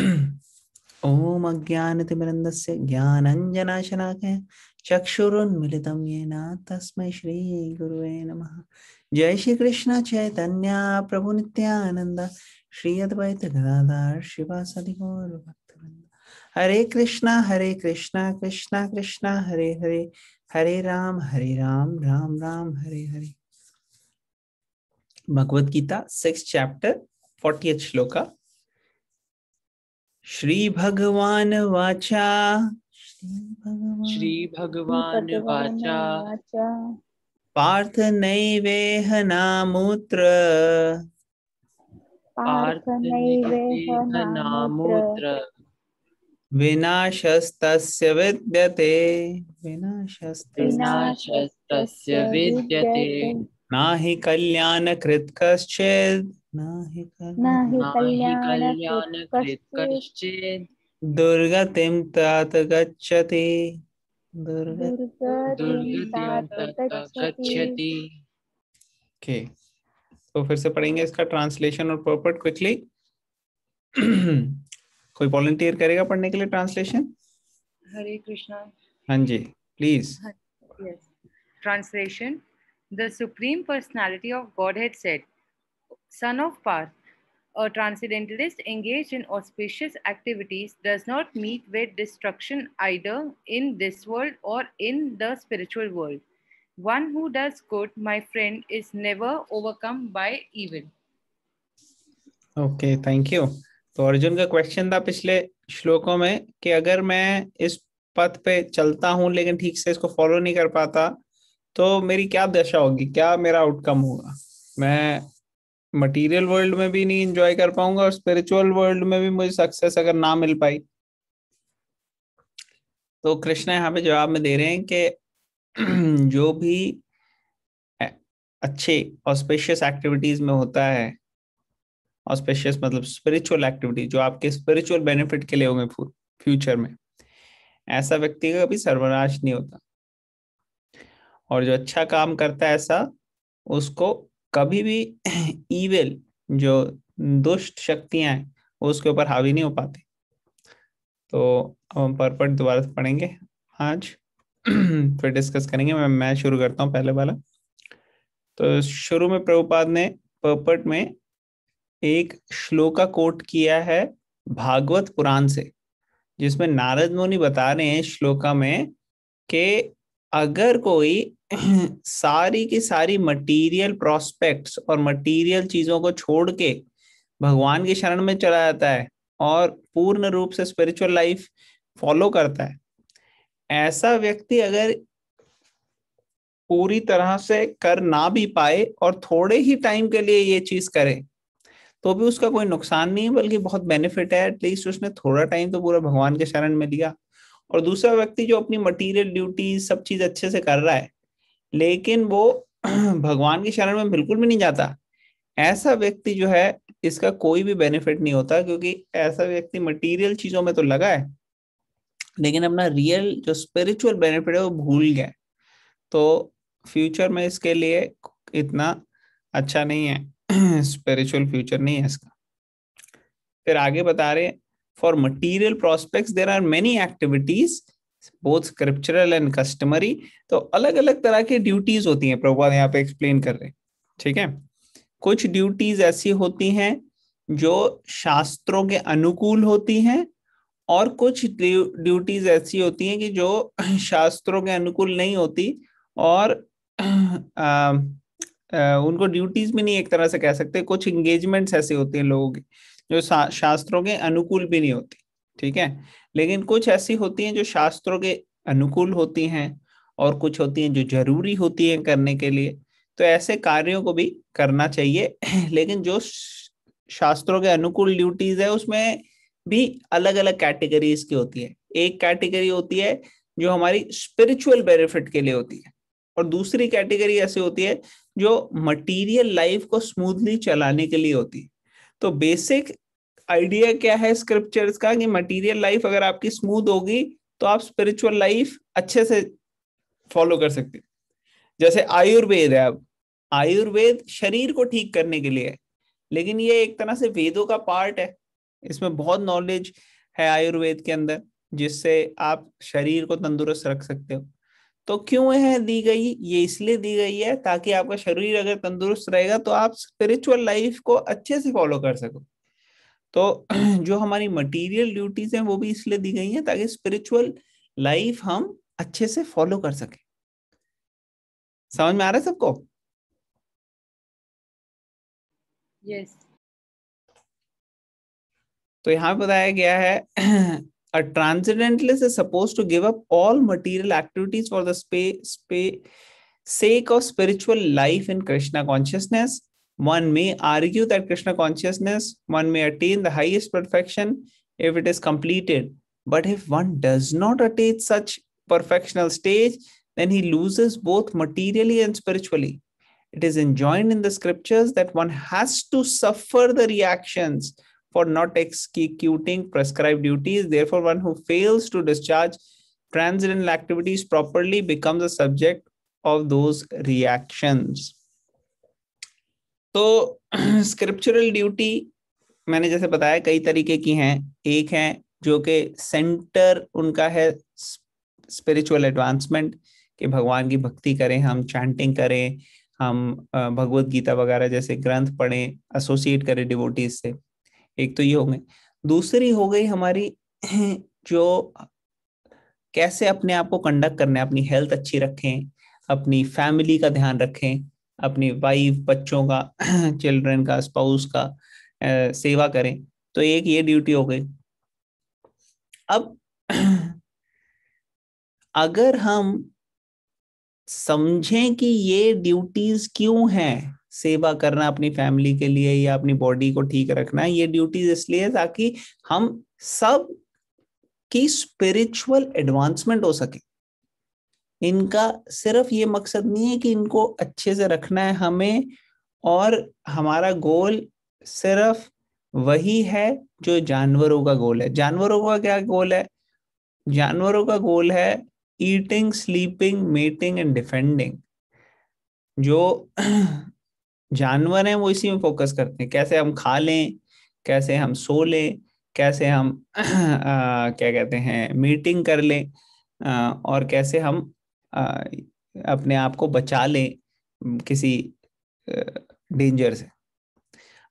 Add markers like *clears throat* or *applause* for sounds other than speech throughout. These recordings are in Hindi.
*clears throat* ओम अज्ञान अज्ञानतिमिरन्दस्य ज्ञानञ्जनाशनाकय चक्षुरुन्मिलितं येन श्री श्रीगुरुवे नम जय श्रीकृष्ण चैतन्या प्रभुनित्यानन्द श्री अद्वैत गदाधर शिवासदि भक्तवृन्द Hare Krishna Hare Krishna Krishna Krishna Hare Hare Hare Rama Hare Rama Rama Rama Hare Hare Bhagavad Gita six chapter forty shloka Shri भगवान वाचा श्री भगवान वाचा पार्थ नैवेह नामूत्र पार्थ नैवेह नामूत्र विनाशस्तस्य विद्यते विनाशस्तस्य विद्यते नाहि कल्याण कश्चित् दुर्गतिं तात गच्छति ओके तो फिर से पढ़ेंगे इसका ट्रांसलेशन और प्रॉपर क्विकली *clears throat* कोई वॉलंटियर करेगा पढ़ने के लिए ट्रांसलेशन हरे कृष्णा हाँ जी please translation the supreme personality of Godhead said son of Parth, a transcendentalist engaged in auspicious activities, does not meet with destruction either in this world or in the spiritual world. One who does good, my friend, is never overcome by evil. Okay thank you तो अर्जुन का क्वेश्चन था पिछले श्लोकों में कि अगर मैं इस पथ पे चलता हूँ लेकिन ठीक से इसको फॉलो नहीं कर पाता तो मेरी क्या दशा होगी क्या मेरा आउटकम होगा मैं मटेरियल वर्ल्ड में भी नहीं एंजॉय कर पाऊंगा और स्पिरिचुअल वर्ल्ड में भी मुझे सक्सेस अगर ना मिल पाई तो कृष्णा यहाँ पे जवाब में दे रहे हैं कि *clears throat* जो भी अच्छे ऑस्पेशियस एक्टिविटीज में होता है ऑस्पेशियस मतलब स्पिरिचुअल एक्टिविटी जो आपके स्पिरिचुअल बेनिफिट के लिए होंगे फ्यूचर में ऐसा व्यक्ति का कभी सर्वनाश नहीं होता और जो अच्छा काम करता है ऐसा उसको कभी भी ईवेल *clears throat* जो दुष्ट शक्तियां हैं उसके ऊपर हावी नहीं हो पाती तो हम परपट दोबारा से पढ़ेंगे आज *clears throat* फिर डिस्कस करेंगे मैं मैं शुरू करता हूँ पहले वाला तो शुरू में प्रभुपाद ने पर्पट में एक श्लोका कोट किया है भागवत पुराण से जिसमें नारद मुनि बता रहे हैं श्लोका में कि अगर कोई *clears throat* सारी की सारी मटेरियल प्रोस्पेक्ट्स और मटेरियल चीजों को छोड़ के भगवान की शरण में चला जाता है और पूर्ण रूप से स्पिरिचुअल लाइफ फॉलो करता है ऐसा व्यक्ति अगर पूरी तरह से कर ना भी पाए और थोड़े ही टाइम के लिए ये चीज करे तो भी उसका कोई नुकसान नहीं है बल्कि बहुत बेनिफिट है एटलीस्ट उसने थोड़ा टाइम तो पूरा भगवान के शरण में लिया और दूसरा व्यक्ति जो अपनी मटेरियल ड्यूटी सब चीज अच्छे से कर रहा है लेकिन वो *clears throat* भगवान की शरण में बिल्कुल भी नहीं जाता ऐसा व्यक्ति जो है इसका कोई भी बेनिफिट नहीं होता क्योंकि ऐसा व्यक्ति मटेरियल चीजों में तो लगा है लेकिन अपना रियल जो स्पिरिचुअल बेनिफिट है वो भूल गया तो फ्यूचर में इसके लिए इतना अच्छा नहीं है स्पिरिचुअल *clears throat* फ्यूचर नहीं है इसका फिर आगे बता रहे For material prospects, there are many activities both scriptural and customary तो अलग अलग तरह की duties होती हैं प्रभुपाद यहाँ पे explain कर रहे हैं ठीक है कुछ duties ऐसी होती हैं जो शास्त्रों के अनुकूल होती हैं और कुछ duties ऐसी होती हैं कि जो शास्त्रों के अनुकूल नहीं होती और आ, आ, उनको duties भी नहीं एक तरह से कह सकते कुछ engagements ऐसे होते हैं लोगों के जो शास्त्रों के अनुकूल भी नहीं होती ठीक है लेकिन कुछ ऐसी होती हैं जो शास्त्रों के अनुकूल होती हैं और कुछ होती हैं जो जरूरी होती हैं करने के लिए तो ऐसे कार्यों को भी करना चाहिए *clears throat* लेकिन जो शास्त्रों के अनुकूल ड्यूटीज है उसमें भी अलग अलग कैटेगरीज की होती है एक कैटेगरी होती है जो हमारी स्पिरिचुअल बेनिफिट के लिए होती है और दूसरी कैटेगरी ऐसी होती है जो मटेरियल लाइफ को स्मूथली चलाने के लिए होती है तो बेसिक आइडिया क्या है स्क्रिप्चर्स का कि मटेरियल लाइफ अगर आपकी स्मूथ होगी तो आप स्पिरिचुअल लाइफ अच्छे से फॉलो कर सकते हैं जैसे आयुर्वेद है अब आयुर्वेद शरीर को ठीक करने के लिए है लेकिन ये एक तरह से वेदों का पार्ट है इसमें बहुत नॉलेज है आयुर्वेद के अंदर जिससे आप शरीर को तंदुरुस्त रख सकते हो तो क्यों है दी गई ये इसलिए दी गई है ताकि आपका शरीर अगर तंदुरुस्त रहेगा तो आप स्पिरिचुअल लाइफ को अच्छे से फॉलो कर सको तो *clears throat* जो हमारी मटेरियल ड्यूटीज हैं वो भी इसलिए दी गई हैं ताकि स्पिरिचुअल लाइफ हम अच्छे से फॉलो कर सके समझ में आ रहा है सबको यस yes. तो यहां बताया गया है *clears throat* a transcendentalist is supposed to give up all material activities for the spa- spa- sake of spiritual life in Krishna consciousness. One may argue that Krishna consciousness, one may attain the highest perfection if it is completed. But if one does not attain such perfectional stage, then he loses both materially and spiritually. It is enjoined in the scriptures that one has to suffer the reactions for not executing prescribed duties. Therefore, one who fails to discharge transcendental activities properly becomes a subject of those reactions. तो स्क्रिप्चुरल ड्यूटी मैंने जैसे बताया कई तरीके की हैं एक है जो कि सेंटर उनका है स्पिरिचुअल एडवांसमेंट कि भगवान की भक्ति करें हम चैंटिंग करें हम भगवत गीता वगैरह जैसे ग्रंथ पढ़ें एसोसिएट करें डिवोटीज से एक तो ये हो गई दूसरी हो गई हमारी *clears throat* जो कैसे अपने आप को कंडक्ट करना है अपनी हेल्थ अच्छी रखें अपनी फैमिली का ध्यान रखें अपनी वाइफ बच्चों का चिल्ड्रन *clears throat* का स्पाउस का सेवा करें तो एक ये ड्यूटी हो गई अब *clears throat* अगर हम समझें कि ये ड्यूटीज क्यों हैं सेवा करना अपनी फैमिली के लिए या अपनी बॉडी को ठीक रखना ये ड्यूटीज इसलिए ताकि हम सब की स्पिरिचुअल एडवांसमेंट हो सके इनका सिर्फ ये मकसद नहीं है कि इनको अच्छे से रखना है हमें और हमारा गोल सिर्फ वही है जो जानवरों का गोल है जानवरों का क्या गोल है जानवरों का गोल है eating sleeping mating and defending जो *clears throat* जानवर हैं वो इसी में फोकस करते हैं कैसे हम खा लें कैसे हम सो लें कैसे हम *clears throat* आ, क्या कहते हैं मीटिंग कर लें आ, और कैसे हम आ, अपने आप को बचा लें किसी डेंजर से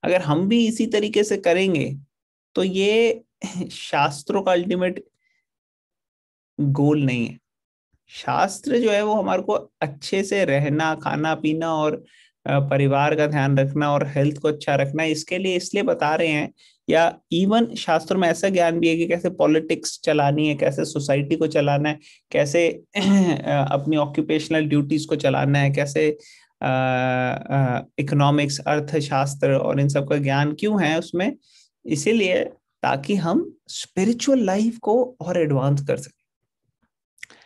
अगर हम भी इसी तरीके से करेंगे तो ये *laughs* शास्त्रों का अल्टीमेट गोल नहीं है शास्त्र जो है वो हमारे को अच्छे से रहना खाना पीना और परिवार का ध्यान रखना और हेल्थ को अच्छा रखना इसके लिए इसलिए बता रहे हैं या इवन शास्त्र में ऐसा ज्ञान भी है कि कैसे पॉलिटिक्स चलानी है कैसे सोसाइटी को चलाना है कैसे अपनी ऑक्यूपेशनल ड्यूटीज को चलाना है कैसे इकोनॉमिक्स अर्थशास्त्र और इन सब का ज्ञान क्यों है उसमें इसीलिए ताकि हम स्पिरिचुअल लाइफ को और एडवांस कर सकें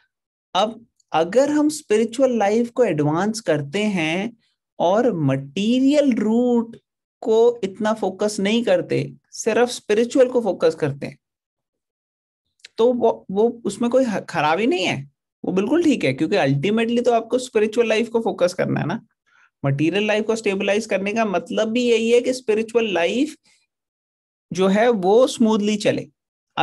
अब अगर हम स्पिरिचुअल लाइफ को एडवांस करते हैं और मटेरियल रूट को इतना फोकस नहीं करते सिर्फ स्पिरिचुअल को फोकस करते हैं तो वो वो उसमें कोई खराबी नहीं है वो बिल्कुल ठीक है क्योंकि अल्टीमेटली तो आपको स्पिरिचुअल लाइफ को फोकस करना है ना मटेरियल लाइफ को स्टेबलाइज करने का मतलब भी यही है कि स्पिरिचुअल लाइफ जो है वो स्मूथली चले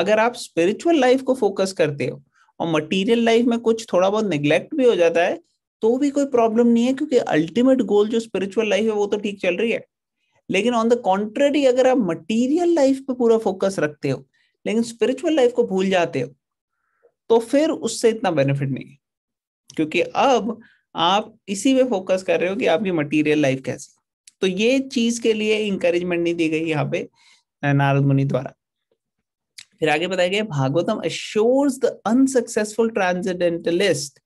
अगर आप स्पिरिचुअल लाइफ को फोकस करते हो और मटेरियल लाइफ में कुछ थोड़ा बहुत निग्लेक्ट भी हो जाता है तो भी कोई प्रॉब्लम नहीं है क्योंकि अल्टीमेट गोल जो स्पिरिचुअल लाइफ है वो तो ठीक चल रही है लेकिन ऑन द कॉन्ट्रेरी अगर आप मटीरियल लाइफ पे पूरा फोकस रखते हो लेकिन स्पिरिचुअल लाइफ को भूल जाते हो तो फिर उससे इतना बेनिफिट नहीं है क्योंकि अब आप इसी पे फोकस कर रहे हो कि आपकी मटीरियल लाइफ कैसी तो ये चीज के लिए इंकरेजमेंट नहीं दी गई यहाँ पे नारद मुनि द्वारा फिर आगे बताया गया Bhagavatam assures the unsuccessful transcendentalist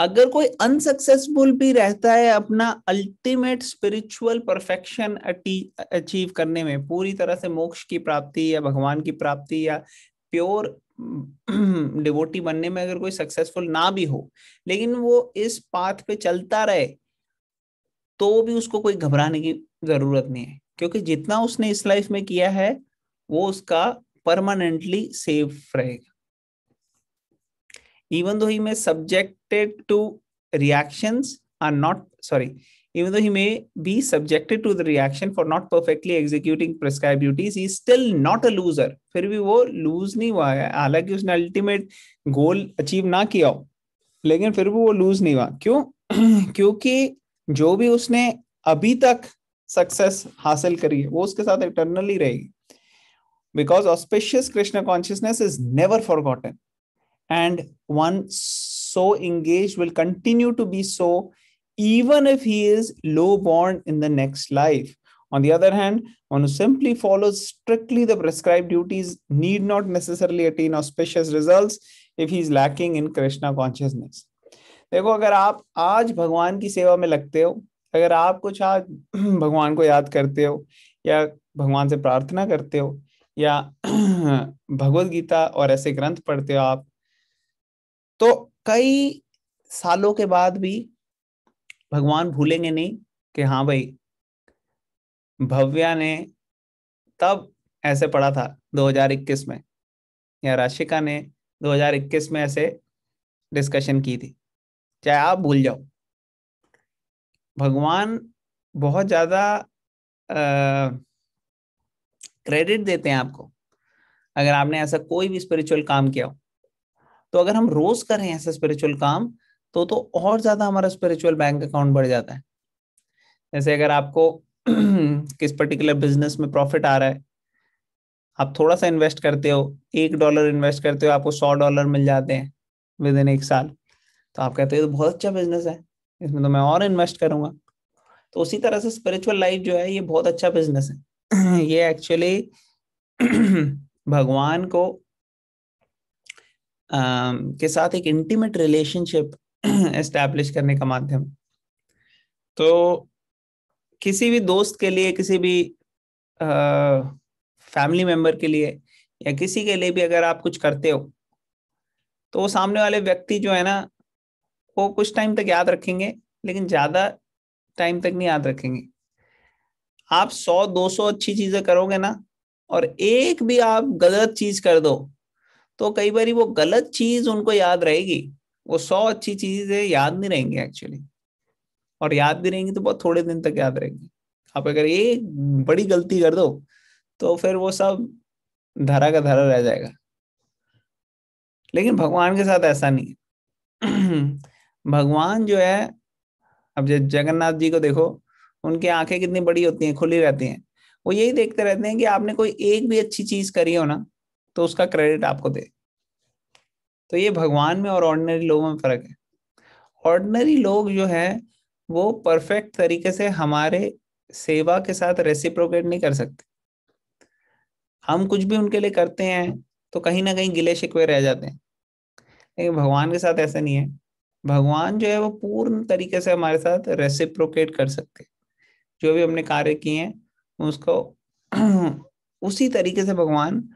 अगर कोई अनसक्सेसफुल भी रहता है अपना अल्टीमेट स्पिरिचुअल परफेक्शन अचीव करने में पूरी तरह से मोक्ष की प्राप्ति या भगवान की प्राप्ति या प्योर डिवोटी *clears throat* बनने में अगर कोई सक्सेसफुल ना भी हो लेकिन वो इस पाथ पे चलता रहे तो भी उसको कोई घबराने की जरूरत नहीं है क्योंकि जितना उसने इस लाइफ में किया है वो उसका परमानेंटली सेफ रहेगा even though he may subjected to reactions are not sorry even though he may be subjected to the reaction for not perfectly executing prescribed duties he is still not a loser फिर भी वो lose नहीं हुआ है हालांकि उसने ultimate goal achieve ना किया हो लेकिन फिर भी वो lose नहीं हुआ क्यों क्योंकि जो भी उसने अभी तक सक्सेस हासिल करी है वो उसके साथ इटर्नली रहेगी because auspicious Krishna consciousness is never forgotten and one so engaged will continue to be so even if he is low born in the next life on the other hand one who simply follows strictly the prescribed duties need not necessarily attain auspicious results if he is lacking in krishna consciousness देखो अगर आप आज भगवान की सेवा में लगते हो अगर आप कुछ आज भगवान को याद करते हो या भगवान से प्रार्थना करते हो या भगवत गीता और ऐसे ग्रंथ पढ़ते हो आप तो कई सालों के बाद भी भगवान भूलेंगे नहीं कि हाँ भाई भव्या ने तब ऐसे पढ़ा था 2021 में या राशिका ने 2021 में ऐसे डिस्कशन की थी चाहे आप भूल जाओ भगवान बहुत ज़्यादा क्रेडिट देते हैं आपको अगर आपने ऐसा कोई भी स्पिरिचुअल काम किया हो तो अगर हम रोज कर रहे हैं ऐसा स्पिरिचुअल काम तो तो और ज्यादा हमारा स्पिरिचुअल बैंक अकाउंट बढ़ जाता है जैसे अगर आपको *clears throat* किस पर्टिकुलर बिजनेस में प्रॉफिट आ रहा है आप थोड़ा सा इन्वेस्ट करते हो एक डॉलर इन्वेस्ट करते हो आपको सौ डॉलर मिल जाते हैं विद इन एक साल तो आप कहते हो तो बहुत अच्छा बिजनेस है इसमें तो मैं और इन्वेस्ट करूंगा तो उसी तरह से स्पिरिचुअल लाइफ जो है ये बहुत अच्छा बिजनेस है *clears throat* ये एक्चुअली *clears throat* भगवान को के साथ एक इंटीमेट रिलेशनशिप एस्टेब्लिश करने का माध्यम तो किसी भी दोस्त के लिए किसी भी फैमिली मेंबर के लिए या किसी के लिए भी अगर आप कुछ करते हो तो वो सामने वाले व्यक्ति जो है ना वो कुछ टाइम तक याद रखेंगे लेकिन ज़्यादा टाइम तक नहीं याद रखेंगे आप सौ दो सौ अच्छी चीज़ें करोगे ना और एक भी आप गलत चीज़ कर दो तो कई बार वो गलत चीज उनको याद रहेगी वो सौ अच्छी चीजें याद नहीं रहेंगी एक्चुअली और याद भी रहेंगी तो बहुत थोड़े दिन तक याद रहेंगी आप अगर एक बड़ी गलती कर दो तो फिर वो सब धरा का धरा रह जाएगा लेकिन भगवान के साथ ऐसा नहीं है *clears throat* भगवान जो है अब जब जगन्नाथ जी को देखो उनकी आंखें कितनी बड़ी होती हैं खुली रहती हैं वो यही देखते रहते हैं कि आपने कोई एक भी अच्छी चीज करी हो ना तो उसका क्रेडिट आपको दे तो ये भगवान में और ऑर्डनरी लोगों में फर्क है ऑर्डनरी लोग जो है वो परफेक्ट तरीके से हमारे सेवा के साथ रेसिप्रोकेट नहीं कर सकते हम कुछ भी उनके लिए करते हैं तो कहीं ना कहीं गिले शिकवे रह जाते हैं लेकिन भगवान के साथ ऐसा नहीं है भगवान जो है वो पूर्ण तरीके से हमारे साथ रेसिप्रोकेट कर सकते जो भी हमने कार्य किए हैं उसको *clears throat* उसी तरीके से भगवान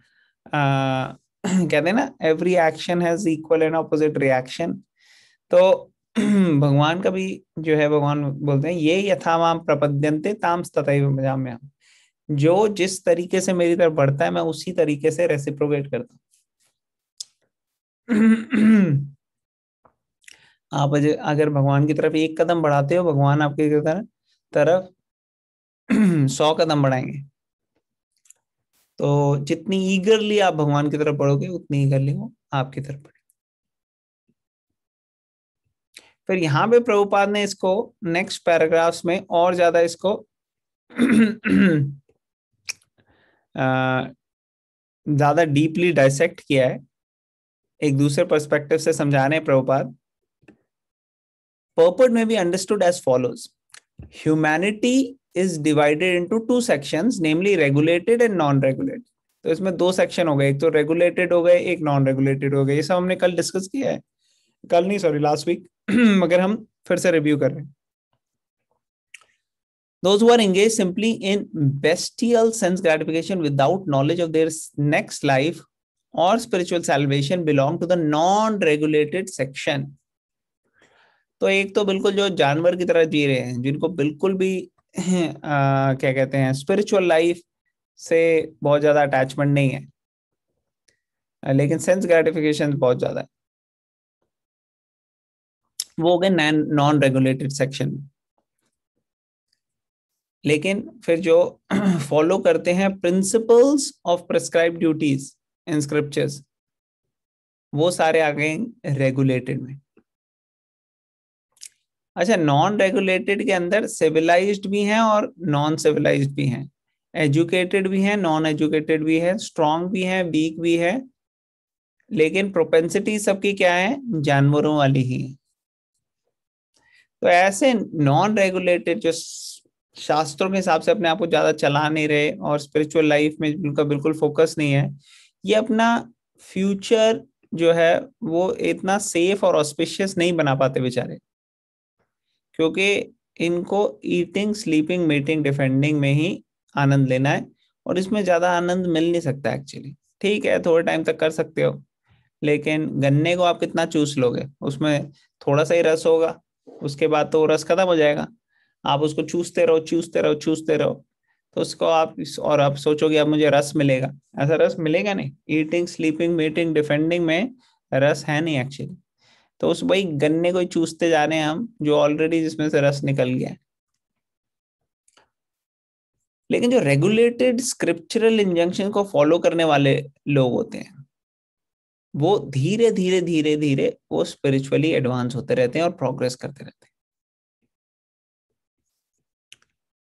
*clears throat* कहते हैं ना every action has equal and opposite reaction तो *clears throat* भगवान का भी जो है भगवान बोलते हैं ये यथावाम प्रपद्यंते ताम तथा जो जिस तरीके से मेरी तरफ बढ़ता है मैं उसी तरीके से रेसिप्रोकेट करता हूँ *clears throat* आप अगर भगवान की तरफ एक कदम बढ़ाते हो भगवान आपके तरफ सौ कदम बढ़ाएंगे तो जितनी ईगरली आप भगवान की तरफ बढ़ोगे उतनी ईगरली वो आपकी तरफ बढ़े फिर यहां पे प्रभुपाद ने इसको नेक्स्ट पैराग्राफ्स में और ज्यादा इसको *clears throat* ज्यादा डीपली डाइसेक्ट किया है एक दूसरे पर्सपेक्टिव से समझा रहे हैं प्रभुपाद पर्पड में be understood as follows humanity is divided into two section namely regulated and non regulated तो इसमें दो सेक्शन हो गए एक तो रेगुलेटेड हो गए एक नॉन रेगुलेटेड हो गए ये सब हमने कल डिस्कस किया है कल नहीं सॉरी लास्ट वीक मगर हम फिर से रिव्यू कर रहे हैं Those who are engaged simply in bestial sense gratification without knowledge of their next life or spiritual salvation belong to the non-regulated section. तो एक तो बिल्कुल जो जानवर की तरह जी रहे हैं जिनको बिल्कुल भी क्या कहते हैं स्पिरिचुअल लाइफ से बहुत ज़्यादा अटैचमेंट नहीं है लेकिन सेंस ग्रेटिफिकेशन बहुत ज़्यादा है वो हो गए नॉन रेगुलेटेड सेक्शन लेकिन फिर जो फॉलो *clears throat* करते हैं principles of prescribe duties in scriptures वो सारे आ गए रेगुलेटेड में अच्छा नॉन रेगुलेटेड के अंदर सिविलाइज्ड भी हैं और नॉन सिविलाइज्ड भी हैं एजुकेटेड भी हैं नॉन एजुकेटेड भी है स्ट्रांग भी है वीक भी है लेकिन प्रोपेंसिटी सबकी क्या है जानवरों वाली ही तो ऐसे नॉन रेगुलेटेड जो शास्त्रों के हिसाब से अपने आप को ज्यादा चला नहीं रहे और स्पिरिचुअल लाइफ में उनका बिल्कुल फोकस नहीं है ये अपना फ्यूचर जो है वो इतना सेफ और ऑस्पिशियस नहीं बना पाते बेचारे क्योंकि इनको ईटिंग स्लीपिंग मीटिंग डिफेंडिंग में ही आनंद लेना है और इसमें ज़्यादा आनंद मिल नहीं सकता एक्चुअली ठीक है थोड़े टाइम तक कर सकते हो लेकिन गन्ने को आप कितना चूस लोगे उसमें थोड़ा सा ही रस होगा उसके बाद तो रस खत्म हो जाएगा आप उसको चूसते रहो चूसते रहो चूसते रहो तो उसको आप और आप सोचोगे अब मुझे रस मिलेगा ऐसा रस मिलेगा नहीं ईटिंग स्लीपिंग मीटिंग डिफेंडिंग में रस है नहीं एक्चुअली तो उस भाई गन्ने को चूसते जा रहे हैं हम जो ऑलरेडी जिसमें से रस निकल गया लेकिन जो रेगुलेटेड स्क्रिप्चरल इंजंक्शन को फॉलो करने वाले लोग होते हैं वो धीरे धीरे धीरे धीरे वो स्पिरिचुअली एडवांस होते रहते हैं और प्रोग्रेस करते रहते हैं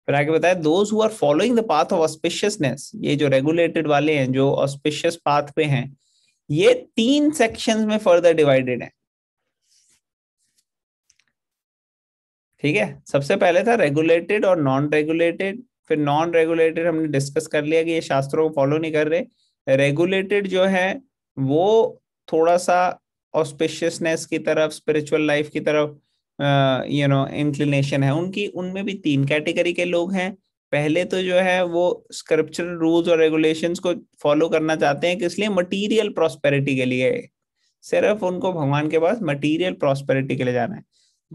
फिर आगे बताया those who are following the path of auspiciousness ये जो रेगुलेटेड वाले हैं जो ऑस्पिशियस पाथ पे हैं ये तीन सेक्शंस में फर्दर डिवाइडेड हैं ठीक है सबसे पहले था रेगुलेटेड और नॉन रेगुलेटेड फिर नॉन रेगुलेटेड हमने डिस्कस कर लिया कि ये शास्त्रों को फॉलो नहीं कर रहे रेगुलेटेड जो है वो थोड़ा सा ऑस्पिशियसनेस की तरफ स्पिरिचुअल लाइफ की तरफ यू नो इंक्लिनेशन है उनकी उनमें भी तीन कैटेगरी के लोग हैं पहले तो जो है वो स्क्रिप्चरल रूल्स और रेगुलेशंस को फॉलो करना चाहते हैं किस लिए मटीरियल प्रॉस्पेरिटी के लिए सिर्फ उनको भगवान के पास मटीरियल प्रॉस्पेरिटी के लिए जाना है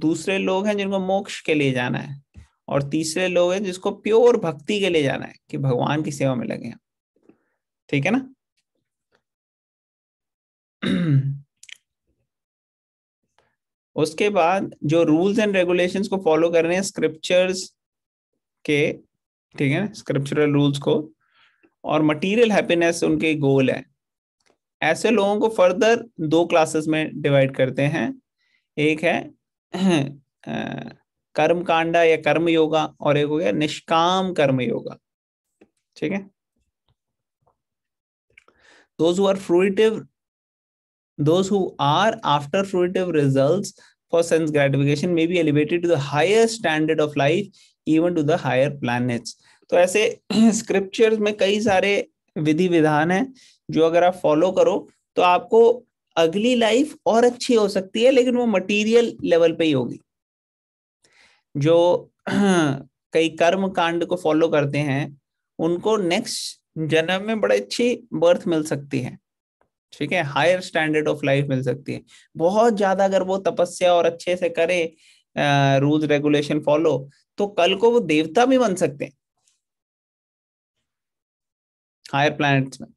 दूसरे लोग हैं जिनको मोक्ष के लिए जाना है और तीसरे लोग हैं जिसको प्योर भक्ति के लिए जाना है कि भगवान की सेवा में लगे ठीक है ना *clears throat* उसके बाद जो रूल्स एंड रेगुलेशंस को फॉलो कर रहे हैं स्क्रिप्चर्स के ठीक है ना स्क्रिप्चरल रूल्स को और मटेरियल हैप्पीनेस उनके गोल है ऐसे लोगों को फर्दर दो क्लासेस में डिवाइड करते हैं एक है कर्म कांडा या कर्म योगा और एक हो गया निष्काम कर्म योगा ठीक है those who are fruitive those who are after fruitive results for sense gratification may be elevated to the higher standard of life even to the higher planets तो ऐसे स्क्रिप्चर्स में कई सारे विधि विधान हैं जो अगर आप फॉलो करो तो आपको अगली लाइफ और अच्छी हो सकती है लेकिन वो मटेरियल लेवल पे ही होगी जो *clears throat* कई कर्म कांड को फॉलो करते हैं उनको नेक्स्ट जन्म में बड़ी अच्छी बर्थ मिल सकती है ठीक है हायर स्टैंडर्ड ऑफ लाइफ मिल सकती है बहुत ज्यादा अगर वो तपस्या और अच्छे से करे रूल्स रेगुलेशन फॉलो तो कल को वो देवता भी बन सकते हैं हायर प्लैनेट्स में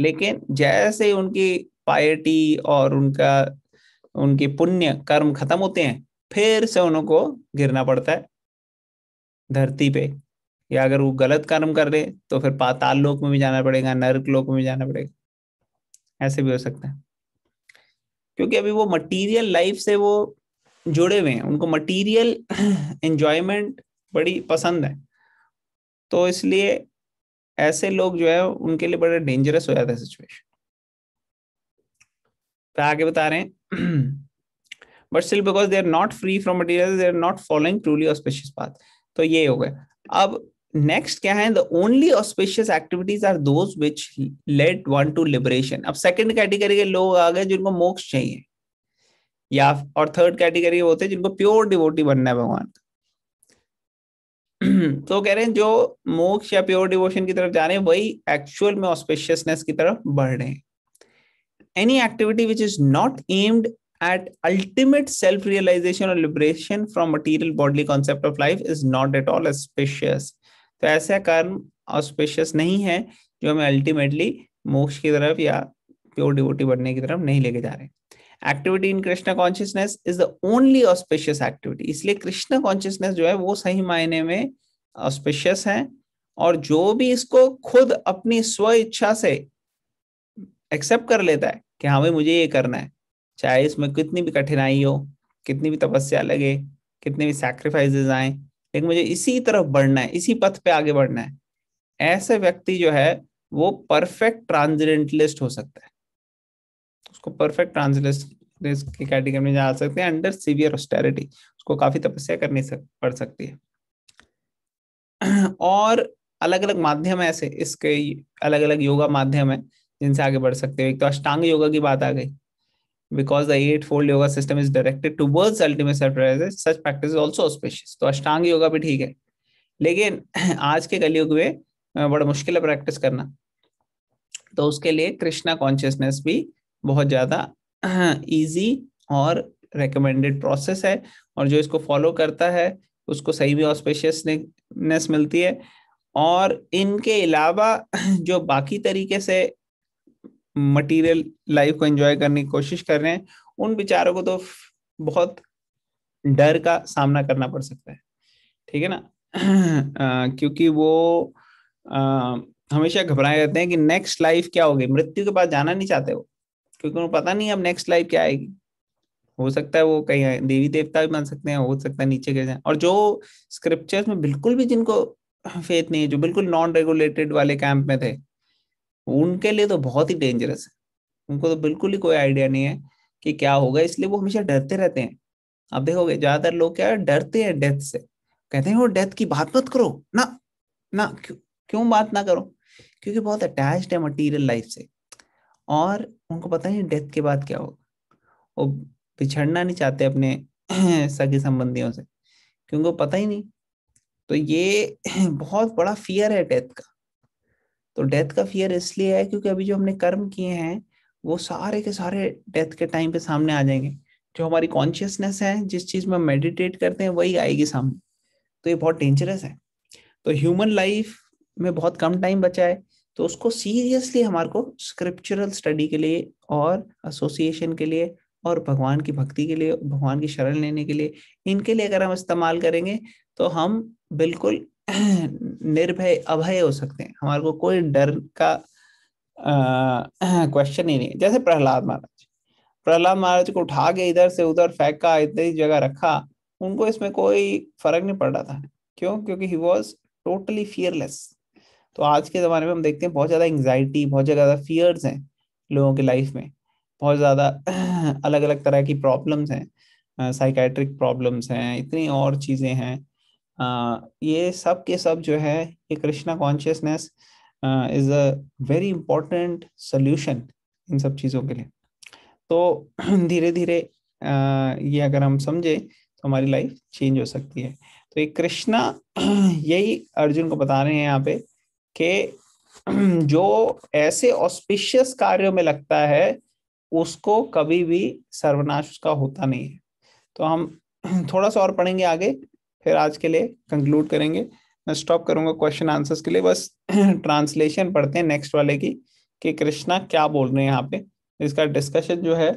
लेकिन जैसे उनकी पायटी और उनका उनके पुण्य कर्म खत्म होते हैं फिर से उनको गिरना पड़ता है धरती पे या अगर वो गलत कर्म कर रहे तो फिर पाताल लोक में भी जाना पड़ेगा नरक लोक में भी जाना पड़ेगा ऐसे भी हो सकता है क्योंकि अभी वो मटेरियल लाइफ से वो जुड़े हुए हैं उनको मटेरियल एंजॉयमेंट *clears throat* बड़ी पसंद है तो इसलिए ऐसे लोग जो है उनके लिए बड़ा डेंजरस हो जाता है सिचुएशन तो आगे बता रहे हैं but still because they are not free from material they are not following truly auspicious path तो ये हो गया अब नेक्स्ट क्या है the only auspicious activities are those which lead one to liberation अब सेकेंड कैटेगरी के लोग आ गए जिनको मोक्ष चाहिए या और थर्ड कैटेगरी होते हैं जिनको प्योर डिवोटी बनना है भगवान का *clears throat* तो कह रहे हैं जो मोक्ष या प्योर डिवोशन की तरफ जा रहे हैं वही एक्चुअल में ऑस्पेशियसनेस की तरफ बढ़ रहे हैं any activity which is not aimed at ultimate self realization और liberation from material bodily concept of life is not at all auspicious तो ऐसा कर्म ऑस्पेशियस नहीं है जो हमें अल्टीमेटली मोक्ष की तरफ या प्योर डिवोटी बनने की तरफ नहीं लेके जा रहे हैं activity in Krishna consciousness is the only auspicious activity इसलिए कृष्णा कॉन्शियसनेस जो है वो सही मायने में ऑस्पेशियस है और जो भी इसको खुद अपनी स्व इच्छा से एक्सेप्ट कर लेता है कि हाँ भाई मुझे ये करना है चाहे इसमें कितनी भी कठिनाई हो कितनी भी तपस्या लगे कितने भी सैक्रिफाइसेस आए लेकिन मुझे इसी तरफ बढ़ना है इसी पथ पे आगे बढ़ना है ऐसे व्यक्ति जो है वो परफेक्ट ट्रांसजेंडलिस्ट हो सकता है उसको परफेक्ट ट्रांसलेस की कैटेगरी में जा सकते हैं अंडर सीवियर ऑस्टेरिटी उसको काफी तपस्या करनी सक, पड़ सकती है और अलग अलग माध्यम है ऐसे इसके अलग अलग योगा माध्यम है जिनसे आगे बढ़ सकते हैं एक तो अष्टांग योगा की बात आ गई because the eightfold yoga system is directed towards ultimate self-realization, such practice is also auspicious. तो अष्टांग योगा भी ठीक है लेकिन *clears throat* आज के कलयुग में बड़ा मुश्किल है प्रैक्टिस करना तो उसके लिए कृष्णा कॉन्शियसनेस भी बहुत ज़्यादा ईजी हाँ, और रिकमेंडेड प्रोसेस है और जो इसको फॉलो करता है उसको सही भी ऑस्पेशियसनेस मिलती है और इनके अलावा *clears throat* जो बाकी तरीके से मटेरियल लाइफ को एंजॉय करने की कोशिश कर रहे हैं उन बिचारों को तो बहुत डर का सामना करना पड़ सकता है ठीक है ना *clears throat* आ, क्योंकि वो आ, हमेशा घबराए रहते हैं कि नेक्स्ट लाइफ क्या होगी मृत्यु के पास जाना नहीं चाहते वो क्योंकि उन्हें पता नहीं अब नेक्स्ट लाइफ क्या आएगी हो सकता है वो कहीं देवी देवता भी बन सकते हैं हो सकता है नीचे गिर जाए और जो स्क्रिप्चर्स में बिल्कुल भी जिनको फेथ नहीं है जो बिल्कुल नॉन रेगुलेटेड वाले कैंप में थे उनके लिए तो बहुत ही डेंजरस है उनको तो बिल्कुल ही कोई आइडिया नहीं है कि क्या होगा इसलिए वो हमेशा डरते रहते हैं अब देखोगे ज्यादातर लोग क्या डरते हैं डेथ से कहते हैं वो डेथ की बात मत करो ना ना क्यों क्यों बात ना करो क्योंकि बहुत अटैच्ड है मटीरियल लाइफ से और उनको पता नहीं डेथ के बाद क्या होगा वो पिछड़ना नहीं चाहते अपने *clears throat* सगे संबंधियों से क्योंकि वो पता ही नहीं तो ये *clears throat* बहुत बड़ा फियर है डेथ का तो डेथ का फियर इसलिए है क्योंकि अभी जो हमने कर्म किए हैं वो सारे के सारे डेथ के टाइम पे सामने आ जाएंगे जो हमारी कॉन्शियसनेस है जिस चीज में मेडिटेट करते हैं वही आएगी सामने तो ये बहुत डेंजरस है तो ह्यूमन लाइफ में बहुत कम टाइम बचा है तो उसको सीरियसली हमारे को स्क्रिप्चुरल स्टडी के लिए और एसोसिएशन के लिए और भगवान की भक्ति के लिए भगवान की शरण लेने के लिए इनके लिए अगर हम इस्तेमाल करेंगे तो हम बिल्कुल *clears throat* निर्भय अभय हो सकते हैं हमारे को कोई डर का क्वेश्चन *clears throat* ही नहीं जैसे प्रहलाद महाराज प्रहलाद महाराज को उठा के इधर से उधर फेंका इतनी जगह रखा उनको इसमें कोई फर्क नहीं पड़ रहा था क्यों क्योंकि ही वॉज टोटली फियरलेस तो आज के ज़माने में हम देखते हैं बहुत ज़्यादा एंगजाइटी बहुत ज़्यादा फियर्स हैं लोगों के लाइफ में बहुत ज़्यादा *clears throat* अलग अलग तरह की प्रॉब्लम्स हैं साइकेट्रिक प्रॉब्लम्स हैं इतनी और चीज़ें हैं ये सब के सब जो है ये Krishna consciousness is a very important solution इन सब चीज़ों के लिए तो *clears throat* धीरे धीरे ये अगर हम समझे तो हमारी लाइफ चेंज हो सकती है तो ये कृष्णा *clears throat* यही अर्जुन को बता रहे हैं यहाँ पे कि *clears throat* जो ऐसे ऑस्पिशियस कार्यों में लगता है उसको कभी भी सर्वनाश उसका होता नहीं है तो हम *clears throat* थोड़ा सा और पढ़ेंगे आगे फिर आज के लिए कंक्लूड करेंगे मैं स्टॉप करूंगा क्वेश्चन आंसर्स के लिए बस ट्रांसलेशन *clears throat* पढ़ते हैं नेक्स्ट वाले की कि कृष्णा क्या बोल रहे हैं यहाँ पे इसका डिस्कशन जो है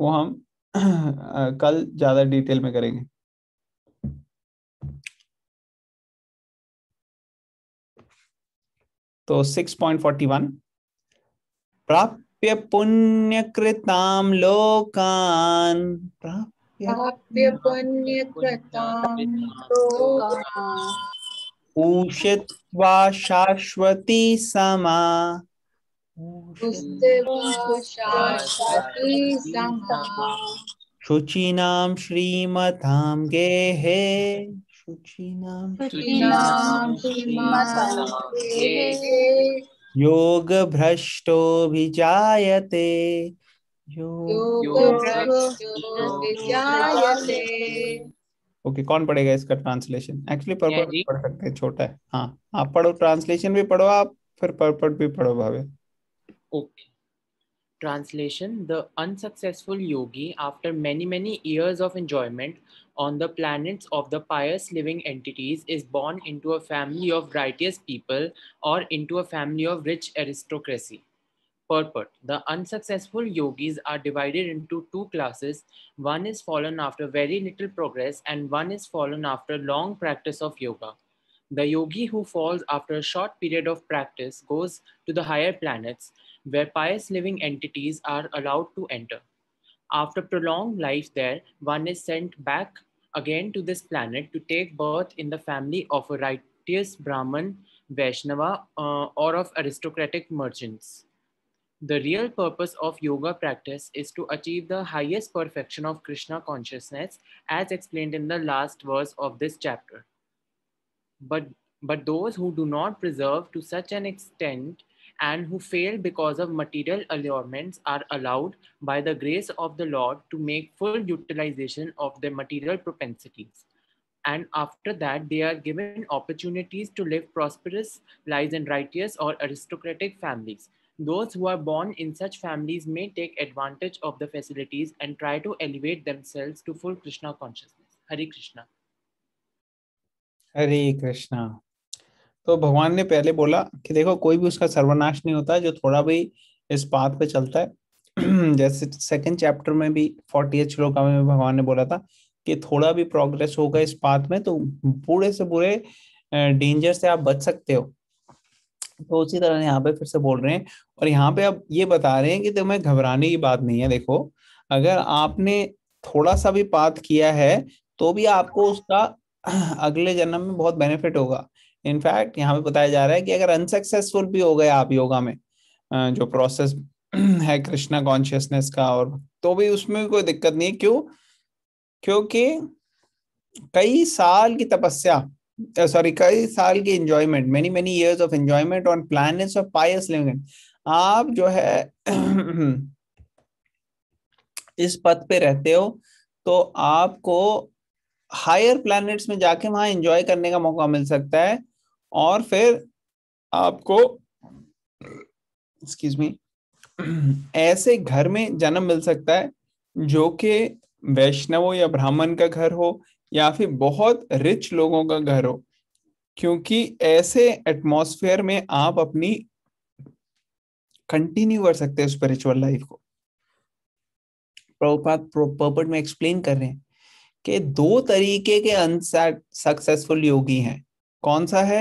वो हम कल ज़्यादा डिटेल में करेंगे तो 6.41 प्राप्य पुण्यकृताम लोकान प्राप्य पुण्यकृताम लोकान शाश्वती समा शुचीनां श्रीमतां गेहे योग भ्रष्टो योगभ्रष्टोऽभिजायते ओके कौन पढ़ेगा इसका ट्रांसलेशन एक्चुअली पर्पट पढ़ सकते हैं छोटा है हाँ आप पढ़ो ट्रांसलेशन भी पढ़ो आप फिर पर्पट भी पढ़ो भावे okay Translation The unsuccessful yogi, after many, many years of enjoyment, on the planets of the pious living entities is born into a family of righteous people or into a family of rich aristocracy. Purport The unsuccessful yogis are divided into two classes. One is fallen after very little progress, and one is fallen after long practice of yoga. The yogi who falls after a short period of practice goes to the higher planets, where pious living entities are allowed to enter. After prolonged life there, one is sent back again to this planet to take birth in the family of a righteous Brahman, Vaishnava, uh, or of aristocratic merchants. The real purpose of yoga practice is to achieve the highest perfection of Krishna consciousness, as explained in the last verse of this chapter. But, but those who do not preserve to such an extent and who fail because of material allurements are allowed by the grace of the Lord to make full utilization of their material propensities. And after that, they are given opportunities to live prosperous lives in righteous or aristocratic families. Those who are born in such families may take advantage of the facilities and try to elevate themselves to full Krishna consciousness. Hari Krishna. Hari Krishna. तो भगवान ने पहले बोला कि देखो कोई भी उसका सर्वनाश नहीं होता जो थोड़ा भी इस बात पे चलता है *clears throat* जैसे सेकंड चैप्टर में भी फोर्टी श्लोका में भगवान ने बोला था कि थोड़ा भी प्रोग्रेस होगा इस बात में तो बुरे से बुरे डेंजर से आप बच सकते हो तो उसी तरह यहाँ पे फिर से बोल रहे हैं और यहाँ पे आप ये बता रहे हैं कि तुम्हें घबराने की बात नहीं है देखो अगर आपने थोड़ा सा भी पात किया है तो भी आपको उसका *clears throat* अगले जन्म में बहुत बेनिफिट होगा इनफैक्ट यहाँ पे बताया जा रहा है कि अगर अनसक्सेसफुल भी हो गए आप योगा में जो प्रोसेस *clears throat* है कृष्णा कॉन्शियसनेस का और तो भी उसमें भी कोई दिक्कत नहीं क्यों क्योंकि कई साल की तपस्या सॉरी कई साल की enjoyment many many years of enjoyment on planets of pious living आप जो है *clears throat* इस पद पे रहते हो तो आपको हायर प्लैनेट्स में जाके वहां एंजॉय करने का मौका मिल सकता है और फिर आपको एक्सक्यूज मी ऐसे घर में जन्म मिल सकता है जो कि वैष्णव या ब्राह्मण का घर हो या फिर बहुत रिच लोगों का घर हो क्योंकि ऐसे एटमॉस्फेयर में आप अपनी कंटिन्यू कर सकते हैं स्पिरिचुअल लाइफ को प्रभुपाद पर्पट में एक्सप्लेन कर रहे हैं कि दो तरीके के अनसैट सक्सेसफुल योगी हैं कौन सा है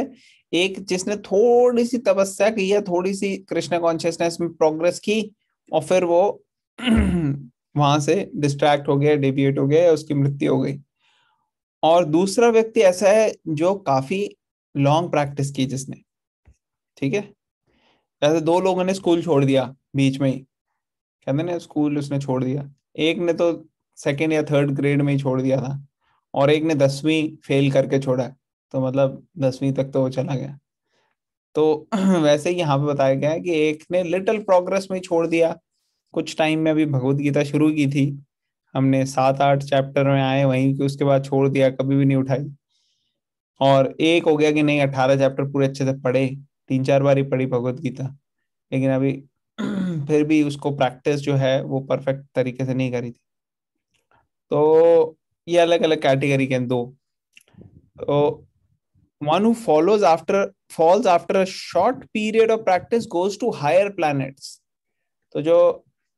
एक जिसने थोड़ी सी तपस्या की है थोड़ी सी कृष्ण कॉन्शियसनेस में प्रोग्रेस की और फिर वो *clears throat* वहां से डिस्ट्रैक्ट हो गया डेविएट हो गया उसकी मृत्यु हो गई और दूसरा व्यक्ति ऐसा है जो काफी लॉन्ग प्रैक्टिस की जिसने ठीक है जैसे दो लोगों ने स्कूल छोड़ दिया बीच में ही कहते ना स्कूल उसने छोड़ दिया एक ने तो सेकेंड या थर्ड ग्रेड में ही छोड़ दिया था और एक ने दसवीं फेल करके छोड़ा तो मतलब दसवीं तक तो वो चला गया तो *clears throat* वैसे ही यहाँ पे बताया गया है कि एक ने लिटिल प्रोग्रेस में छोड़ दिया कुछ टाइम में अभी भगवत गीता शुरू की थी हमने सात आठ चैप्टर में आए वहीं कि उसके बाद छोड़ दिया कभी भी नहीं उठाई और एक हो गया कि नहीं अठारह चैप्टर पूरे अच्छे से पढ़े तीन चार बार ही पढ़ी भगवत गीता लेकिन अभी *clears throat* फिर भी उसको प्रैक्टिस जो है वो परफेक्ट तरीके से नहीं करी थी तो ये अलग अलग कैटेगरी के दो तो one who follows after falls after a short period of practice goes to higher planets तो जो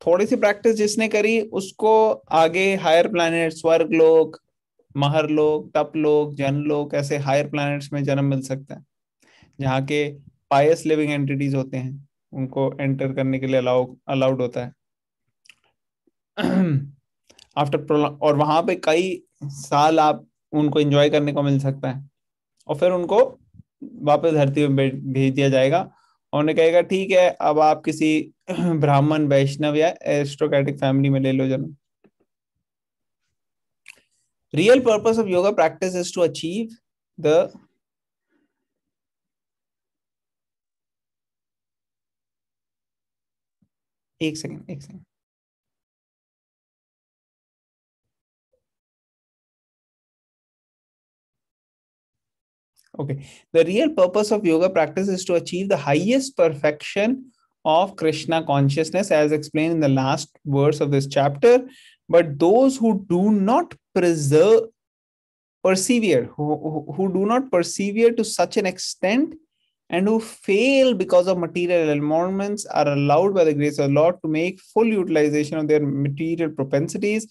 थोड़ी सी प्रैक्टिस जिसने करी उसको आगे हायर प्लैनेट स्वर्ग लोक महर लोक तप लोक जन लोक ऐसे हायर प्लैनेट्स में जन्म मिल सकता है जहाँ के पायस लिविंग एंटिटीज होते हैं उनको एंटर करने के लिए अलाउ अलाउड होता है आफ्टर *clears throat* और वहाँ पे कई साल आप उनको एंजॉय करने को मिल सकता है और फिर उनको वापस धरती में भेज दिया जाएगा और उन्हें कहेगा ठीक है अब आप किसी *clears throat* ब्राह्मण वैष्णव या एरिस्टोक्रेटिक फैमिली में ले लो जन्म real purpose of yoga practice is to achieve the एक सेकेंड एक second Okay. The real purpose of yoga practice is to achieve the highest perfection of Krishna consciousness, as explained in the last verse of this chapter. But those who do not preserve, persevere, who, who do not persevere to such an extent and who fail because of material environments are allowed by the grace of the Lord to make full utilization of their material propensities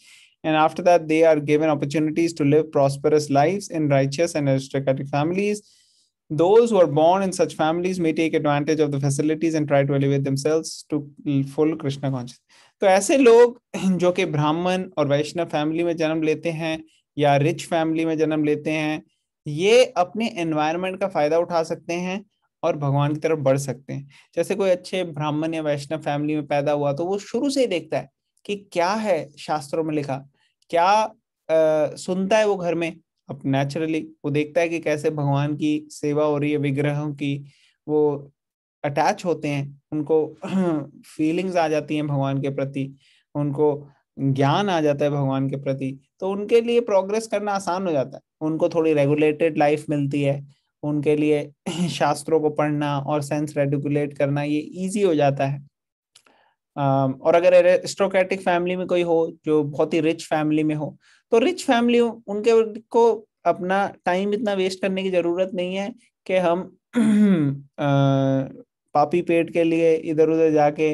and after that they are given opportunities to live prosperous lives in righteous and aristocratic families those who are born in such families may take advantage of the facilities and try to elevate themselves to full krishna consciousness तो ऐसे लोग जो कि ब्राह्मण और वैष्णव फैमिली में जन्म लेते हैं या रिच फैमिली में जन्म लेते हैं ये अपने एनवायरनमेंट का फायदा उठा सकते हैं और भगवान की तरफ बढ़ सकते हैं जैसे कोई अच्छे ब्राह्मण या वैष्णव फैमिली में पैदा हुआ तो वो शुरू से ही देखता है कि क्या है शास्त्रों में लिखा क्या आ, सुनता है वो घर में अब नेचुरली वो देखता है कि कैसे भगवान की सेवा हो रही है विग्रहों की वो अटैच होते हैं उनको फीलिंग्स *clears throat* आ जाती हैं भगवान के प्रति उनको ज्ञान आ जाता है भगवान के प्रति तो उनके लिए प्रोग्रेस करना आसान हो जाता है उनको थोड़ी रेगुलेटेड लाइफ मिलती है उनके लिए *clears throat* शास्त्रों को पढ़ना और सेंस रेगुलेट करना ये इजी हो जाता है Um, और अगर एरिस्टोक्रेटिक फैमिली में कोई हो जो बहुत ही रिच फैमिली में हो तो रिच फैमिली उनके को अपना टाइम इतना वेस्ट करने की जरूरत नहीं है कि हम आ, *clears throat* पापी पेट के लिए इधर उधर जाके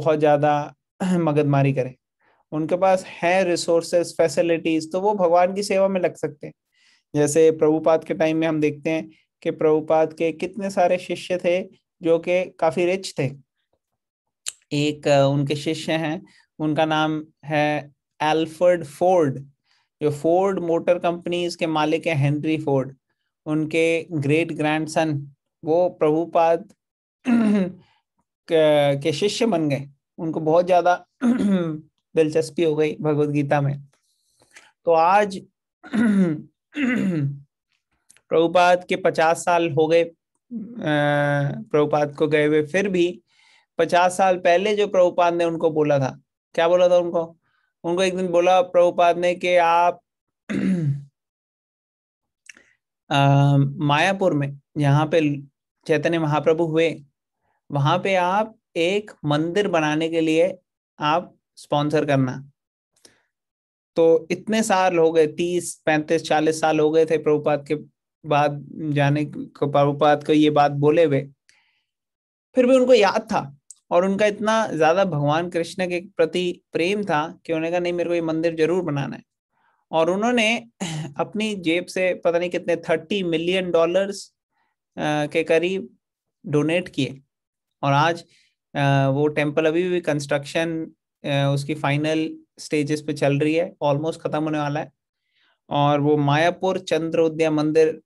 बहुत ज़्यादा *clears throat* मगजमारी करें उनके पास है रिसोर्सेज फैसिलिटीज तो वो भगवान की सेवा में लग सकते हैं जैसे प्रभुपाद के टाइम में हम देखते हैं कि प्रभुपाद के कितने सारे शिष्य थे जो कि काफ़ी रिच थे एक उनके शिष्य हैं उनका नाम है एल्फर्ड फोर्ड जो फोर्ड मोटर कंपनीज के मालिक है हेनरी फोर्ड उनके ग्रेट ग्रैंडसन वो प्रभुपाद *clears throat* के शिष्य बन गए उनको बहुत ज़्यादा *clears throat* दिलचस्पी हो गई भगवत गीता में तो आज *clears throat* प्रभुपाद के पचास साल हो गए प्रभुपाद को गए हुए फिर भी पचास साल पहले जो प्रभुपाद ने उनको बोला था क्या बोला था उनको उनको एक दिन बोला प्रभुपाद ने कि आप आ, *clears throat* मायापुर में यहाँ पे चैतन्य महाप्रभु हुए वहां पे आप एक मंदिर बनाने के लिए आप स्पॉन्सर करना तो इतने साल हो गए तीस पैंतीस चालीस साल हो गए थे प्रभुपाद के बाद जाने को प्रभुपाद को ये बात बोले हुए फिर भी उनको याद था और उनका इतना ज्यादा भगवान कृष्ण के प्रति प्रेम था कि उन्होंने कहा नहीं मेरे को ये मंदिर जरूर बनाना है और उन्होंने *clears throat* अपनी जेब से पता नहीं कितने थर्टी मिलियन डॉलर्स के करीब डोनेट किए और आज वो टेम्पल अभी भी कंस्ट्रक्शन उसकी फाइनल स्टेजेस पे चल रही है ऑलमोस्ट खत्म होने वाला है और वो मायापुर चंद्रोदय मंदिर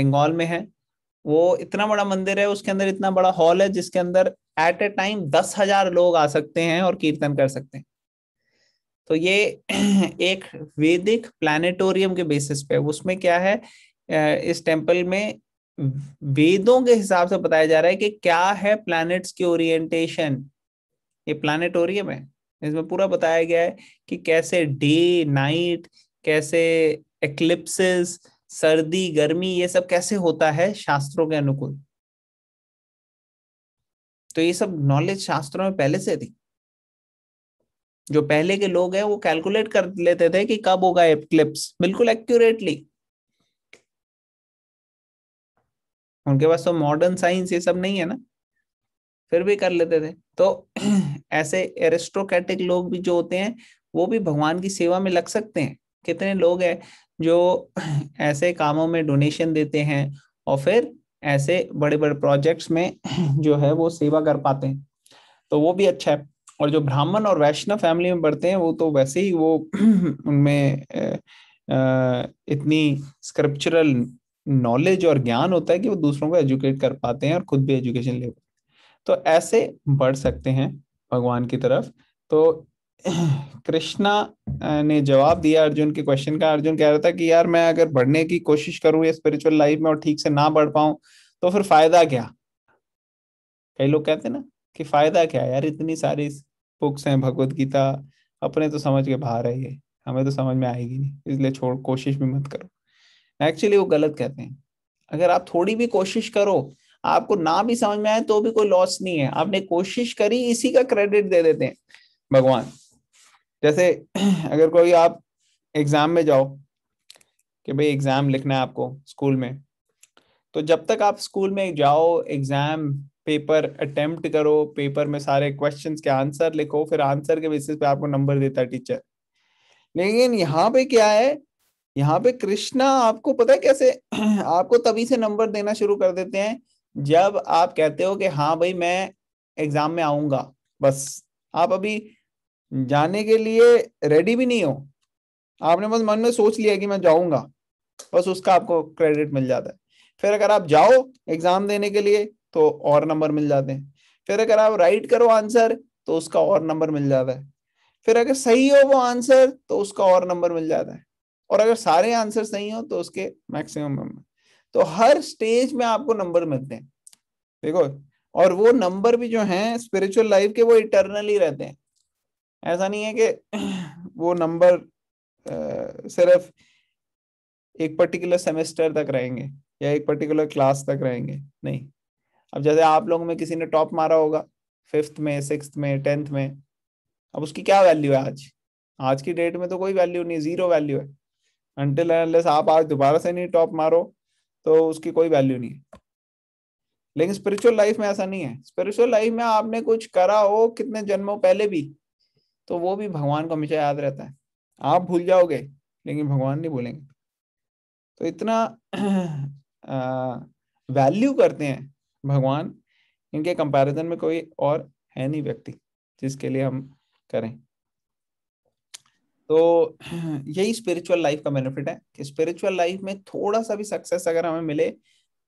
बंगाल में है वो इतना बड़ा मंदिर है उसके अंदर इतना बड़ा हॉल है जिसके अंदर एट ए टाइम दस हजार लोग आ सकते हैं और कीर्तन कर सकते हैं तो ये *clears throat* एक वैदिक प्लानिटोरियम के बेसिस पे उसमें क्या है इस टेम्पल में वेदों के हिसाब से बताया जा रहा है कि क्या है प्लैनेट्स की ओरिएंटेशन ये प्लानिटोरियम है इसमें पूरा बताया गया है कि कैसे डे नाइट कैसे एक्लिप्सिस सर्दी गर्मी ये सब कैसे होता है शास्त्रों के अनुकूल तो ये सब नॉलेज शास्त्रों में पहले से थी जो पहले के लोग हैं वो कैलकुलेट कर लेते थे कि कब होगा एक्लिप्स बिल्कुल एक्यूरेटली उनके पास तो मॉडर्न साइंस ये सब नहीं है ना फिर भी कर लेते थे तो *clears throat* ऐसे एरिस्टोक्रेटिक लोग भी जो होते हैं वो भी भगवान की सेवा में लग सकते हैं कितने लोग हैं जो ऐसे कामों में डोनेशन देते हैं और फिर ऐसे बड़े बड़े प्रोजेक्ट्स में जो है वो सेवा कर पाते हैं तो वो भी अच्छा है और जो ब्राह्मण और वैष्णव फैमिली में बढ़ते हैं वो तो वैसे ही वो उनमें इतनी स्क्रिप्चरल नॉलेज और ज्ञान होता है कि वो दूसरों को एजुकेट कर पाते हैं और खुद भी एजुकेशन ले हैं तो ऐसे बढ़ सकते हैं भगवान की तरफ तो कृष्णा ने जवाब दिया अर्जुन के क्वेश्चन का अर्जुन कह रहा था कि यार मैं अगर बढ़ने की कोशिश करूँ ये स्पिरिचुअल लाइफ में और ठीक से ना बढ़ पाऊं तो फिर फायदा क्या कई लोग कहते ना कि फायदा क्या यार इतनी सारी बुक्स हैं भगवत गीता अपने तो समझ के बाहर है ये हमें तो समझ में आएगी नहीं इसलिए छोड़ कोशिश भी मत करो एक्चुअली वो गलत कहते हैं अगर आप थोड़ी भी कोशिश करो आपको ना भी समझ में आए तो भी कोई लॉस नहीं है आपने कोशिश करी इसी का क्रेडिट दे देते हैं भगवान जैसे *clears throat* अगर कोई आप एग्जाम में जाओ कि भाई एग्जाम लिखना है आपको स्कूल में तो जब तक आप स्कूल में जाओ एग्जाम पेपर अटेम्प्ट करो पेपर में सारे क्वेश्चन के आंसर लिखो फिर आंसर के बेसिस पे आपको नंबर देता है टीचर लेकिन यहाँ पे क्या है यहाँ पे कृष्णा आपको पता है कैसे *clears throat* आपको तभी से नंबर देना शुरू कर देते हैं जब आप कहते हो कि हाँ भाई मैं एग्जाम में आऊंगा बस आप अभी जाने के लिए रेडी भी नहीं हो आपने बस मन में सोच लिया कि मैं जाऊंगा बस उसका आपको क्रेडिट मिल जाता है फिर अगर आप जाओ एग्जाम देने के लिए तो और नंबर मिल जाते हैं फिर अगर आप राइट करो आंसर तो उसका और नंबर मिल जाता है फिर अगर सही हो वो आंसर तो उसका और नंबर मिल जाता है और अगर सारे आंसर सही हो तो उसके मैक्सिमम नंबर तो हर स्टेज में आपको नंबर मिलते हैं देखो और वो नंबर भी जो हैं स्पिरिचुअल लाइफ के वो इटरनली रहते हैं ऐसा नहीं है कि वो नंबर सिर्फ एक पर्टिकुलर सेमेस्टर तक रहेंगे या एक पर्टिकुलर क्लास तक रहेंगे नहीं अब जैसे आप लोगों में किसी ने टॉप मारा होगा फिफ्थ में सिक्स में टेंथ में अब उसकी क्या वैल्यू है आज आज की डेट में तो कोई वैल्यू नहीं जीरो वैल्यू है अनटिल अनलेस आप आज दोबारा से नहीं टॉप मारो तो उसकी कोई वैल्यू नहीं है लेकिन स्पिरिचुअल लाइफ में ऐसा नहीं है स्पिरिचुअल लाइफ में आपने कुछ करा हो कितने जन्मों पहले भी तो वो भी भगवान को हमेशा याद रहता है आप भूल जाओगे लेकिन भगवान नहीं भूलेंगे तो इतना वैल्यू *clears throat* करते हैं भगवान इनके कंपैरिजन में कोई और है नहीं व्यक्ति जिसके लिए हम करें तो *clears throat* यही स्पिरिचुअल लाइफ का बेनिफिट है कि स्पिरिचुअल लाइफ में थोड़ा सा भी सक्सेस अगर हमें मिले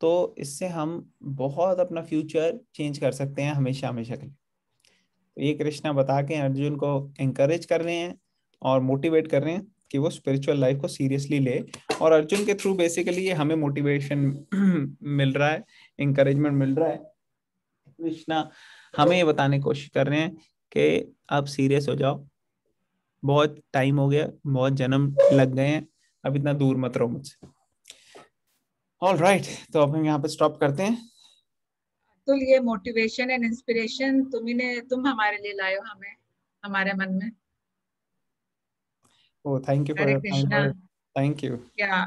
तो इससे हम बहुत अपना फ्यूचर चेंज कर सकते हैं हमेशा हमेशा के लिए तो ये कृष्णा बता के अर्जुन को एंकरेज कर रहे हैं और मोटिवेट कर रहे हैं कि वो स्पिरिचुअल लाइफ को सीरियसली ले और अर्जुन के थ्रू बेसिकली ये हमें मोटिवेशन *clears throat* मिल रहा है इंकरेजमेंट मिल रहा है कृष्णा हमें ये बताने की कोशिश कर रहे हैं कि आप सीरियस हो जाओ बहुत टाइम हो गया बहुत जन्म लग गए हैं अब इतना दूर मत रहो मुझसे ऑल राइट तो अब हम यहाँ पे स्टॉप करते हैं अब्दुल ये मोटिवेशन एंड इंस्पिरेशन तुम ही ने तुम हमारे लिए लाए हो हमें हमारे मन में oh thank you for thank you या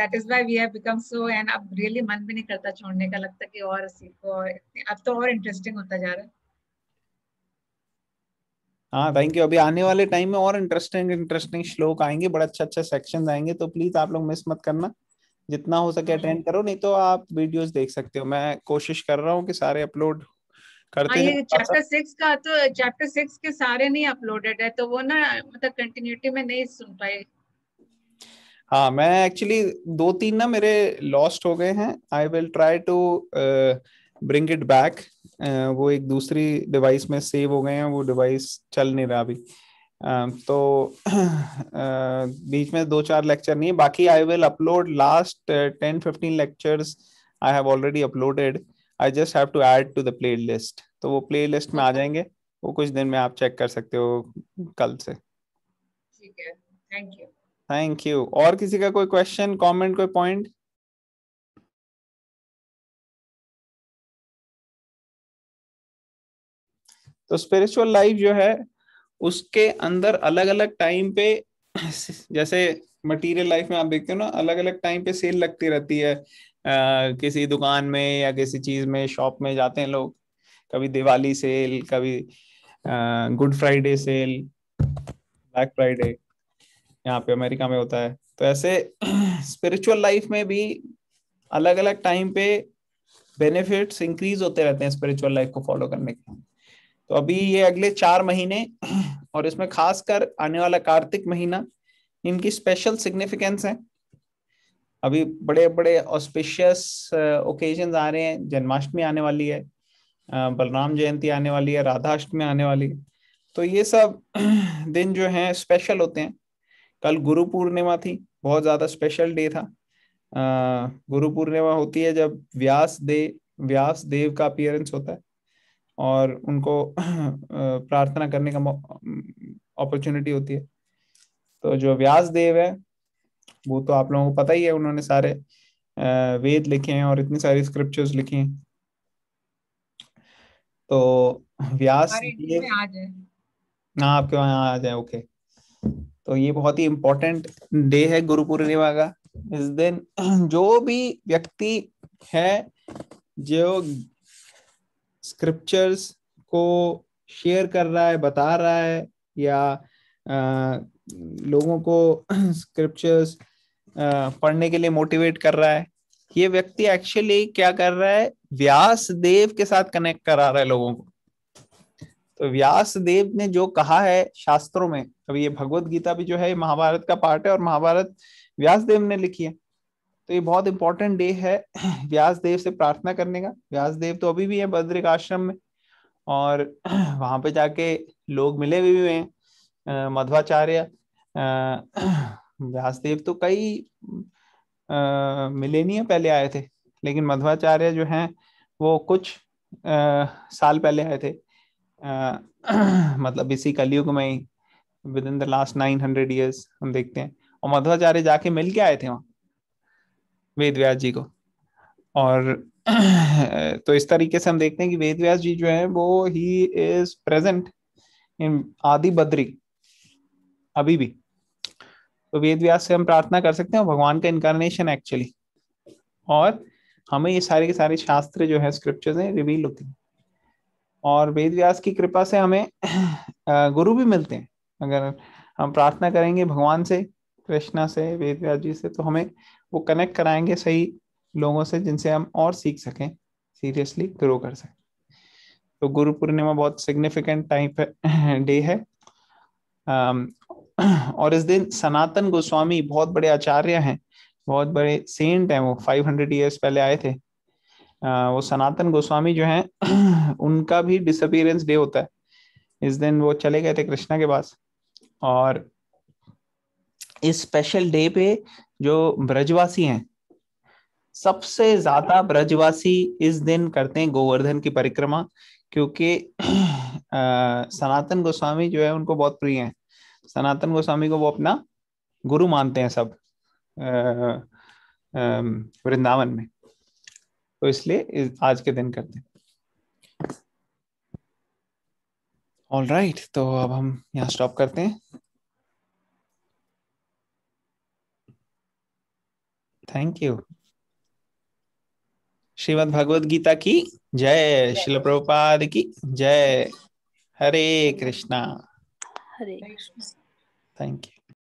that is why we have become so and अब रियली मन भी नहीं करता छोड़ने का लगता कि और सीखो और अब तो और इंटरेस्टिंग होता जा रहा है हाँ थैंक यू अभी आने वाले टाइम में और इंटरेस्टिंग इंटरेस्टिंग श्लोक आएंगे बड़े अच्छे अच्छे सेक्शन आएंगे तो प्लीज आप लोग मिस मत करना जितना हो सके अटेंड हम्म। करो नहीं तो आप वीडियोस देख सकते हो मैं कोशिश कर रहा हूँ कि सारे अपलोड करते हैं चैप्टर सिक्स का तो चैप्टर सिक्स के सारे नहीं अपलोडेड है तो वो ना मतलब कंटिन्यूटी में नहीं सुन पाए हाँ मैं एक्चुअली दो तीन ना मेरे लॉस्ट हो गए हैं I will try to bring it back वो एक दूसरी डिवाइस में सेव हो गए हैं वो डिवाइस चल नहीं रहा अभी Um, तो *clears throat* uh, बीच में दो चार लेक्चर नहीं बाकी I will upload last ten fifteen lectures I have already uploaded I just have to add to the playlist तो वो प्ले लिस्ट में आ जाएंगे वो कुछ दिन में आप चेक कर सकते हो कल से ठीक है थैंक यू थैंक यू और किसी का कोई क्वेश्चन कमेंट कोई पॉइंट तो स्पिरिचुअल लाइफ जो है उसके अंदर अलग अलग टाइम पे जैसे मटेरियल लाइफ में आप देखते हो ना अलग अलग टाइम पे सेल लगती रहती है आ, किसी दुकान में या किसी चीज में शॉप में जाते हैं लोग कभी दिवाली सेल कभी good Friday sale black Friday यहाँ पे अमेरिका में होता है तो ऐसे स्पिरिचुअल लाइफ में भी अलग अलग टाइम पे बेनिफिट्स इंक्रीज होते रहते हैं स्पिरिचुअल लाइफ को फॉलो करने के तो अभी ये अगले चार महीने और इसमें खासकर आने वाला कार्तिक महीना इनकी स्पेशल सिग्निफिकेंस है अभी बड़े बड़े ऑस्पिशियस ओकेजन आ रहे हैं जन्माष्टमी आने वाली है uh, बलराम जयंती आने वाली है राधाष्टमी आने वाली है तो ये सब *clears throat* दिन जो है स्पेशल होते हैं कल गुरु पूर्णिमा थी बहुत ज़्यादा स्पेशल डे था uh, गुरु पूर्णिमा होती है जब व्यास दे व्यास देव का अपियरेंस होता है और उनको *clears throat* प्रार्थना करने का अपॉर्चुनिटी होती है तो जो व्यास देव है वो तो आप लोगों को पता ही है उन्होंने सारे वेद लिखे हैं और इतनी सारी स्क्रिप्चर्स लिखी हैं तो व्यास ना हाँ, आपके वहां आ जाए ओके तो ये बहुत ही इम्पोर्टेंट डे है गुरु पूर्णिमा का इस दिन *clears throat* जो भी व्यक्ति है जो स्क्रिप्चर्स को शेयर कर रहा है बता रहा है या आ, लोगों को स्क्रिप्चर्स *clears throat* पढ़ने के लिए मोटिवेट कर रहा है ये व्यक्ति एक्चुअली क्या कर रहा है व्यास देव के साथ कनेक्ट करा रहा है लोगों को तो व्यास देव ने जो कहा है शास्त्रों में अब ये भगवत गीता भी जो है महाभारत का पार्ट है और महाभारत व्यास देव ने लिखी है तो ये बहुत इंपॉर्टेंट डे है *clears throat* व्यास देव से प्रार्थना करने का व्यास देव तो अभी भी है बद्रिक आश्रम में और *clears throat* वहां पे जाके लोग मिले भी हुए हैं मध्वाचार्य *clears throat* व्यासदेव तो कई आ, मिले नहीं है पहले आए थे लेकिन मध्वाचार्य जो हैं वो कुछ आ, साल पहले आए थे आ, मतलब इसी कलयुग में ही within the last nine hundred years हम देखते हैं और मध्वाचार्य जाके मिल के आए थे वहाँ वेद व्यास जी को और *clears throat* तो इस तरीके से हम देखते हैं कि वेद व्यास जी जो है वो ही इज प्रेजेंट इन आदि बद्री अभी भी तो वेद व्यास से हम प्रार्थना कर सकते हैं भगवान का इनकारनेशन एक्चुअली और हमें ये सारे के सारे शास्त्र जो है स्क्रिप्चर्स हैं रिवील होते हैं और वेद व्यास की कृपा से हमें *clears throat* गुरु भी मिलते हैं अगर हम प्रार्थना करेंगे भगवान से कृष्णा से वेद व्यास जी से तो हमें वो कनेक्ट कराएंगे सही लोगों से जिनसे हम और सीख सकें सीरियसली ग्रो कर सकें तो गुरु पूर्णिमा बहुत सिग्निफिकेंट टाइम डे है um, *clears throat* और इस दिन सनातन गोस्वामी बहुत बड़े आचार्य हैं बहुत बड़े सेंट हैं वो 500 ईयर्स पहले आए थे uh, वो सनातन गोस्वामी जो हैं *clears throat* उनका भी डिसअपियरेंस डे होता है इस दिन वो चले गए थे कृष्णा के पास और इस स्पेशल डे पे जो ब्रजवासी हैं सबसे ज्यादा ब्रजवासी इस दिन करते हैं गोवर्धन की परिक्रमा क्योंकि आ, सनातन गोस्वामी जो है उनको बहुत प्रिय हैं सनातन गोस्वामी को वो अपना गुरु मानते हैं सब वृंदावन में तो इसलिए इस, आज के दिन करते हैं ऑल राइट right, तो अब हम यहाँ स्टॉप करते हैं थैंक यू श्रीमद भगवद गीता की जय शिल प्रभुपाद की जय हरे कृष्णा हरे कृष्णा थैंक यू